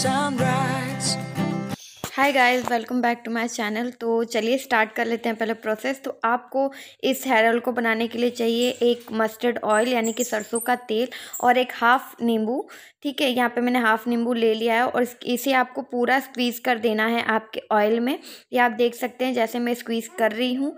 sunrise hi guys welcome back to my channel तो चलिए start कर लेते हैं पहले प्रोसेस तो आपको इस हेयर ऑयल को बनाने के लिए चाहिए एक मस्टर्ड ऑयल यानी कि सरसों का तेल और एक हाफ़ नींबू ठीक है यहाँ पे मैंने हाफ़ नींबू ले लिया है और इसे आपको पूरा स्क्वीज़ कर देना है आपके ऑयल में ये आप देख सकते हैं जैसे मैं स्क्वीज़ कर रही हूँ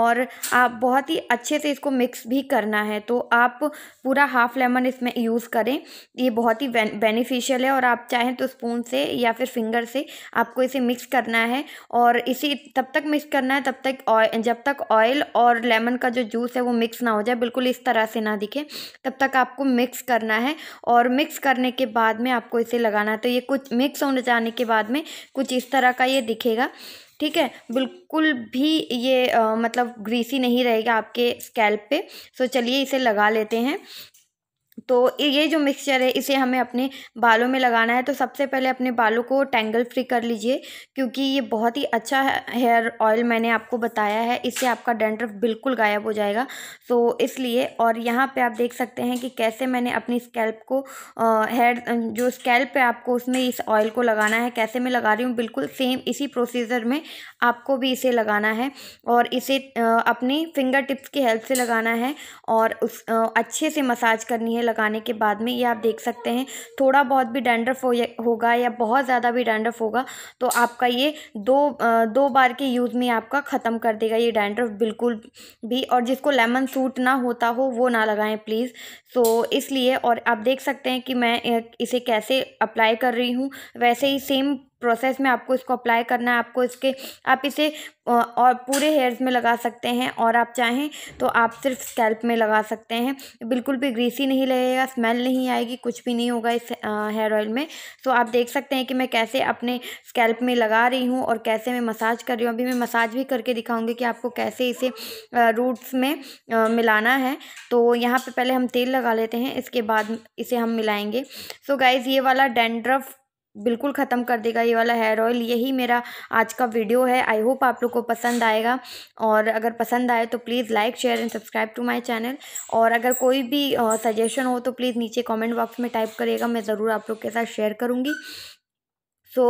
और आप बहुत ही अच्छे से इसको मिक्स भी करना है तो आप पूरा हाफ़ लेमन इसमें यूज़ करें ये बहुत ही बेनिफिशियल है और आप चाहें तो स्पून से या फिर फिंगर से आपको इसे मिक्स करना है और इसी तब तक मिक्स करना है तब तक जब तक ऑयल और लेमन का जो जूस है वो मिक्स ना हो जाए बिल्कुल इस तरह से ना दिखे तब तक आपको मिक्स करना है और मिक्स करने के बाद में आपको इसे लगाना है तो ये कुछ मिक्स होने जाने के बाद में कुछ इस तरह का ये दिखेगा ठीक है बिल्कुल भी ये आ, मतलब ग्रीसी नहीं रहेगा आपके स्कैल्प पे सो चलिए इसे लगा लेते हैं तो ये जो मिक्सचर है इसे हमें अपने बालों में लगाना है तो सबसे पहले अपने बालों को टेंगल फ्री कर लीजिए क्योंकि ये बहुत ही अच्छा हेयर ऑयल मैंने आपको बताया है इससे आपका डेंड्रफ बिल्कुल गायब हो जाएगा तो इसलिए और यहाँ पे आप देख सकते हैं कि कैसे मैंने अपनी स्कैल्प को हेयर जो स्कैल्प है आपको उसमें इस ऑयल को लगाना है कैसे मैं लगा रही हूँ बिल्कुल सेम इसी प्रोसीजर में आपको भी इसे लगाना है और इसे अपनी फिंगर टिप्स की हेल्प से लगाना है और उस अच्छे से मसाज करनी है उन्हें लगाने के बाद में ये आप देख सकते हैं थोड़ा बहुत भी डेंड्रफ हो होगा या बहुत ज़्यादा भी डेंड्रफ होगा तो आपका ये दो दो बार के यूज़ में आपका ख़त्म कर देगा ये डैंड्रफ बिल्कुल भी और जिसको लेमन सूट ना होता हो वो ना लगाएं प्लीज़ सो so, इसलिए और आप देख सकते हैं कि मैं इसे कैसे अप्लाई कर रही हूँ वैसे ही सेम प्रोसेस में आपको इसको अप्लाई करना है आपको इसके आप इसे और पूरे हेयर्स में लगा सकते हैं और आप चाहें तो आप सिर्फ स्कैल्प में लगा सकते हैं बिल्कुल भी ग्रीसी नहीं लगेगा स्मेल नहीं आएगी कुछ भी नहीं होगा इस हेयर ऑयल में सो तो आप देख सकते हैं कि मैं कैसे अपने स्कैल्प में लगा रही हूँ और कैसे मैं मसाज कर रही हूँ अभी मैं मसाज भी करके दिखाऊँगी कि आपको कैसे इसे रूट्स में मिलाना है तो यहाँ पर पहले हम तेल लगा लेते हैं इसके बाद इसे हम मिलाएंगे सो गाइज़ ये वाला डेंड्रफ बिल्कुल ख़त्म कर देगा ये वाला हेयर ऑयल यही मेरा आज का वीडियो है आई होप आप लोग को पसंद आएगा और अगर पसंद आए तो please like share and subscribe to my channel और अगर कोई भी सजेशन हो तो प्लीज़ नीचे कमेंट बॉक्स में टाइप करिएगा मैं ज़रूर आप लोग के साथ शेयर करूँगी सो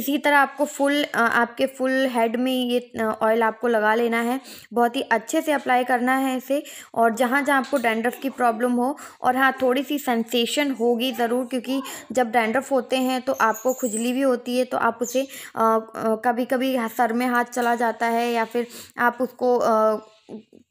इसी तरह आपको फुल आपके फुल हेड में ये ऑयल आपको लगा लेना है बहुत ही अच्छे से अप्लाई करना है इसे और जहाँ जहाँ आपको डैंड्रफ की प्रॉब्लम हो और हाँ थोड़ी सी सेंसेशन होगी ज़रूर क्योंकि जब डैंड्रफ होते हैं तो आपको खुजली भी होती है तो आप उसे आ, आ, कभी कभी सर में हाथ चला जाता है या फिर आप उसको आ,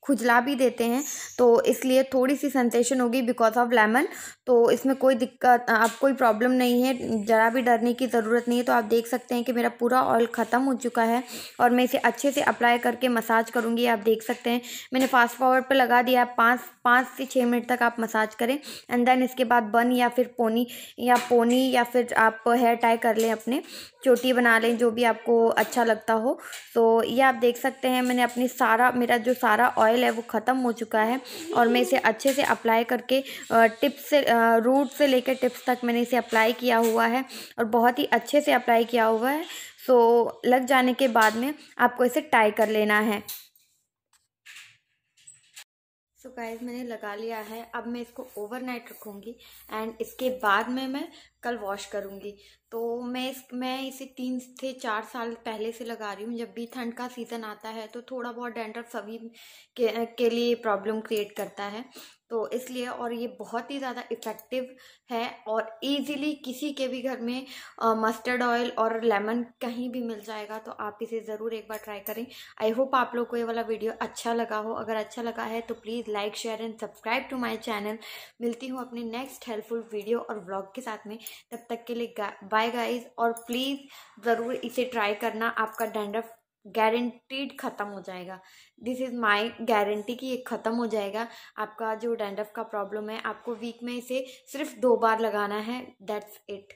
खुजला भी देते हैं तो इसलिए थोड़ी सी सेंसेशन होगी बिकॉज ऑफ लेमन तो इसमें कोई दिक्कत आप कोई प्रॉब्लम नहीं है ज़रा भी डरने की ज़रूरत नहीं है तो आप देख सकते हैं कि मेरा पूरा ऑयल ख़त्म हो चुका है और मैं इसे अच्छे से अप्लाई करके मसाज करूँगी आप देख सकते हैं मैंने फास्ट फॉरवर्ड पर लगा दिया पाँच पाँच से छः मिनट तक आप मसाज करें एंड देन इसके बाद बन या फिर पोनी या पोनी या फिर आप हेयर टाई कर लें अपने चोटी बना लें जो भी आपको अच्छा लगता हो तो ये आप देख सकते हैं मैंने अपनी सारा मेरा जो सारा ऑयल है वो ख़त्म हो चुका है और मैं इसे अच्छे से अप्लाई करके टिप्स से रूट से लेकर टिप्स तक मैंने इसे अप्लाई किया हुआ है और बहुत ही अच्छे से अप्लाई किया हुआ है सो लग जाने के बाद में आपको इसे टाई कर लेना है सो so गाइज मैंने लगा लिया है अब मैं इसको ओवरनाइट रखूँगी एंड इसके बाद में मैं कल वॉश करूँगी तो मैं इस मैं इसे तीन से चार साल पहले से लगा रही हूँ जब भी ठंड का सीज़न आता है तो थोड़ा बहुत डेंटर सभी के, के लिए प्रॉब्लम क्रिएट करता है तो इसलिए और ये बहुत ही ज़्यादा इफ़ेक्टिव है और इजीली किसी के भी घर में मस्टर्ड ऑयल और लेमन कहीं भी मिल जाएगा तो आप इसे ज़रूर एक बार ट्राई करें आई होप आप लोग को ये वाला वीडियो अच्छा लगा हो अगर अच्छा लगा है तो please like share and subscribe to my channel मिलती हूँ अपने नेक्स्ट हेल्पफुल वीडियो और ब्लॉग के साथ में तब तक के लिए बाय गाइज और प्लीज़ ज़रूर इसे ट्राई करना आपका डैंड्रफ गारंटीड ख़त्म हो जाएगा दिस इज़ माई गारंटी कि ये ख़त्म हो जाएगा आपका जो डैंड्रफ का प्रॉब्लम है आपको वीक में इसे सिर्फ दो बार लगाना है दैट्स इट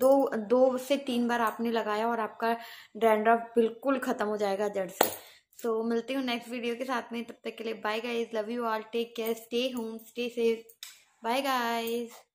दो दो से तीन बार आपने लगाया और आपका डैंड्रफ बिल्कुल ख़त्म हो जाएगा जड़ से सो so, मिलती हूँ नेक्स्ट वीडियो के साथ में तब तक के लिए bye guys love you all take care stay home stay safe bye guys